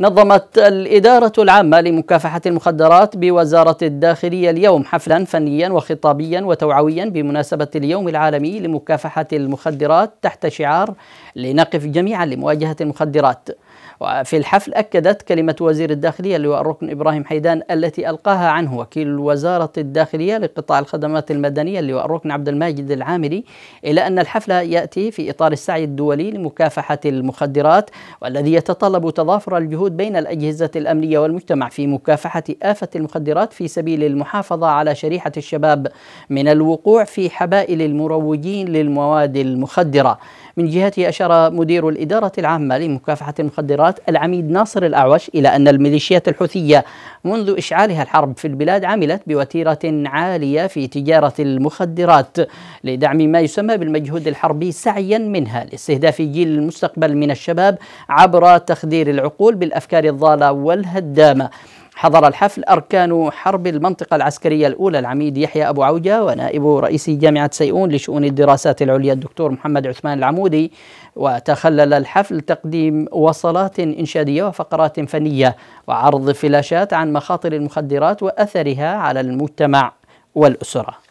نظمت الإدارة العامة لمكافحة المخدرات بوزارة الداخلية اليوم حفلا فنيا وخطابيا وتوعويا بمناسبة اليوم العالمي لمكافحة المخدرات تحت شعار لنقف جميعا لمواجهة المخدرات وفي الحفل أكدت كلمة وزير الداخلية اللواء الركن إبراهيم حيدان التي ألقاها عنه وكيل وزارة الداخلية لقطاع الخدمات المدنية اللواء الركن عبد الماجد العامري إلى أن الحفل يأتي في إطار السعي الدولي لمكافحة المخدرات والذي يتطلب تضافر الجهود الجهود بين الأجهزة الأمنية والمجتمع في مكافحة آفة المخدرات في سبيل المحافظة على شريحة الشباب من الوقوع في حبائل المروجين للمواد المخدرة من جهته أشار مدير الإدارة العامة لمكافحة المخدرات العميد ناصر الأعوش إلى أن الميليشيات الحوثية منذ إشعالها الحرب في البلاد عملت بوتيرة عالية في تجارة المخدرات لدعم ما يسمى بالمجهود الحربي سعيا منها لاستهداف جيل المستقبل من الشباب عبر تخدير العقول بالأفكار الضالة والهدامة حضر الحفل أركان حرب المنطقة العسكرية الأولى العميد يحيى أبو عوجة ونائب رئيس جامعة سيئون لشؤون الدراسات العليا الدكتور محمد عثمان العمودي وتخلل الحفل تقديم وصلات إنشادية وفقرات فنية وعرض فلاشات عن مخاطر المخدرات وأثرها على المجتمع والأسرة